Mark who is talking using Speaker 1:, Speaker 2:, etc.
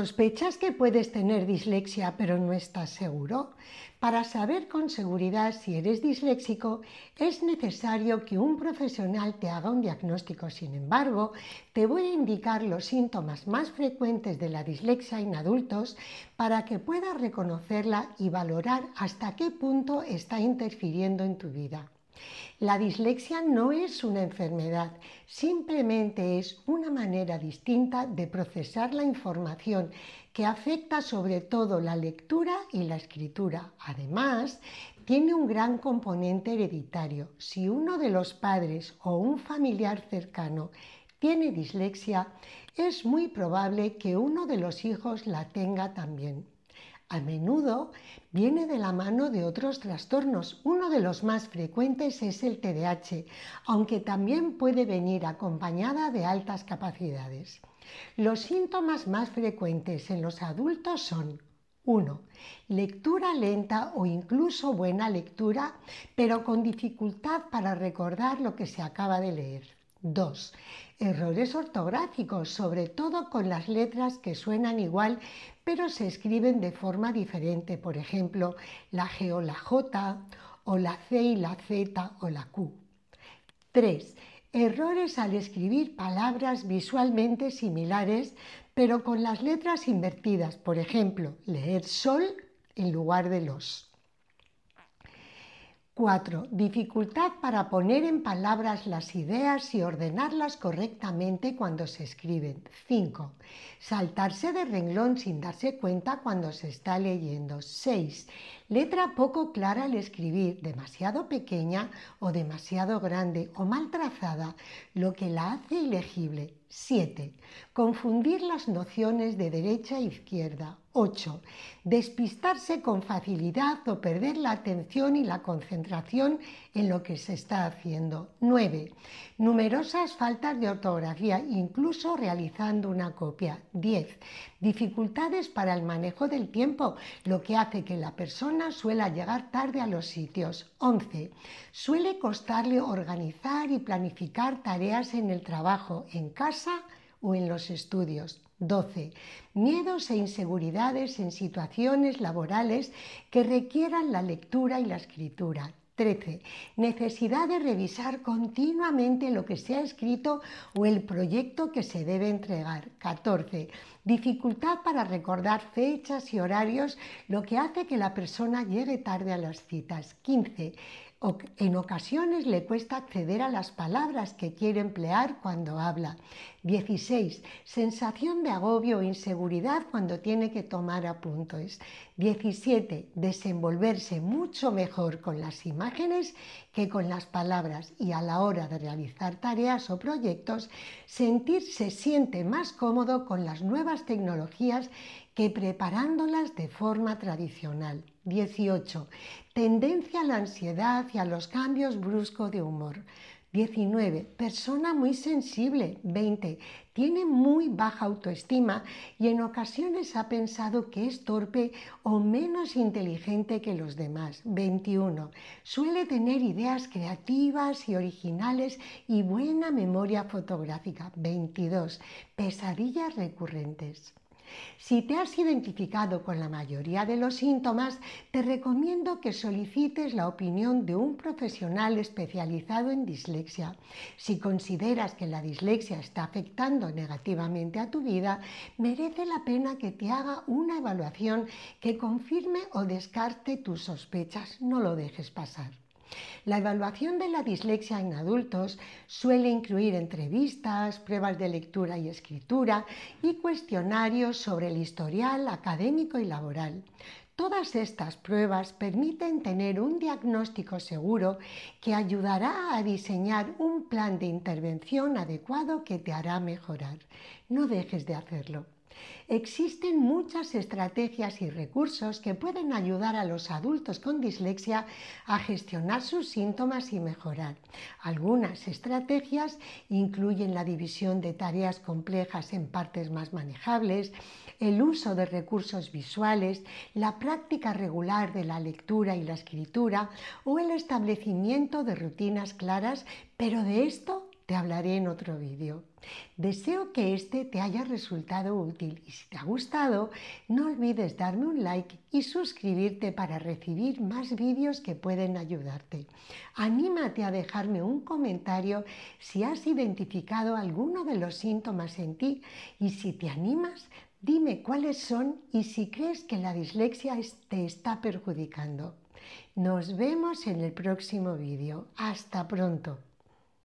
Speaker 1: Sospechas que puedes tener dislexia pero no estás seguro. Para saber con seguridad si eres disléxico es necesario que un profesional te haga un diagnóstico. Sin embargo, te voy a indicar los síntomas más frecuentes de la dislexia en adultos para que puedas reconocerla y valorar hasta qué punto está interfiriendo en tu vida. La dislexia no es una enfermedad, simplemente es una manera distinta de procesar la información que afecta sobre todo la lectura y la escritura. Además, tiene un gran componente hereditario. Si uno de los padres o un familiar cercano tiene dislexia, es muy probable que uno de los hijos la tenga también a menudo viene de la mano de otros trastornos. Uno de los más frecuentes es el TDAH, aunque también puede venir acompañada de altas capacidades. Los síntomas más frecuentes en los adultos son 1. Lectura lenta o incluso buena lectura, pero con dificultad para recordar lo que se acaba de leer. 2. Errores ortográficos, sobre todo con las letras que suenan igual pero se escriben de forma diferente, por ejemplo, la G o la J, o la C y la Z o la Q. 3. Errores al escribir palabras visualmente similares pero con las letras invertidas, por ejemplo, leer sol en lugar de los. 4. Dificultad para poner en palabras las ideas y ordenarlas correctamente cuando se escriben. 5. Saltarse de renglón sin darse cuenta cuando se está leyendo. 6. Letra poco clara al escribir, demasiado pequeña o demasiado grande o mal trazada, lo que la hace ilegible. 7. Confundir las nociones de derecha e izquierda. 8. Despistarse con facilidad o perder la atención y la concentración en lo que se está haciendo. 9. Numerosas faltas de ortografía, incluso realizando una copia. 10. Dificultades para el manejo del tiempo, lo que hace que la persona suele llegar tarde a los sitios. 11. Suele costarle organizar y planificar tareas en el trabajo, en casa o en los estudios. 12. Miedos e inseguridades en situaciones laborales que requieran la lectura y la escritura. 13. Necesidad de revisar continuamente lo que se ha escrito o el proyecto que se debe entregar. 14. Dificultad para recordar fechas y horarios, lo que hace que la persona llegue tarde a las citas. 15 en ocasiones le cuesta acceder a las palabras que quiere emplear cuando habla. 16. Sensación de agobio o inseguridad cuando tiene que tomar apuntes. 17. Desenvolverse mucho mejor con las imágenes que con las palabras y a la hora de realizar tareas o proyectos, se siente más cómodo con las nuevas tecnologías que preparándolas de forma tradicional. 18. Tendencia a la ansiedad y a los cambios bruscos de humor. 19. Persona muy sensible. 20. Tiene muy baja autoestima y en ocasiones ha pensado que es torpe o menos inteligente que los demás. 21. Suele tener ideas creativas y originales y buena memoria fotográfica. 22. Pesadillas recurrentes. Si te has identificado con la mayoría de los síntomas, te recomiendo que solicites la opinión de un profesional especializado en dislexia. Si consideras que la dislexia está afectando negativamente a tu vida, merece la pena que te haga una evaluación que confirme o descarte tus sospechas. No lo dejes pasar. La evaluación de la dislexia en adultos suele incluir entrevistas, pruebas de lectura y escritura y cuestionarios sobre el historial académico y laboral. Todas estas pruebas permiten tener un diagnóstico seguro que ayudará a diseñar un plan de intervención adecuado que te hará mejorar. No dejes de hacerlo. Existen muchas estrategias y recursos que pueden ayudar a los adultos con dislexia a gestionar sus síntomas y mejorar. Algunas estrategias incluyen la división de tareas complejas en partes más manejables, el uso de recursos visuales, la práctica regular de la lectura y la escritura o el establecimiento de rutinas claras, pero de esto hablaré en otro vídeo. Deseo que este te haya resultado útil y si te ha gustado, no olvides darme un like y suscribirte para recibir más vídeos que pueden ayudarte. Anímate a dejarme un comentario si has identificado alguno de los síntomas en ti y si te animas, dime cuáles son y si crees que la dislexia te está perjudicando. Nos vemos en el próximo vídeo. Hasta pronto.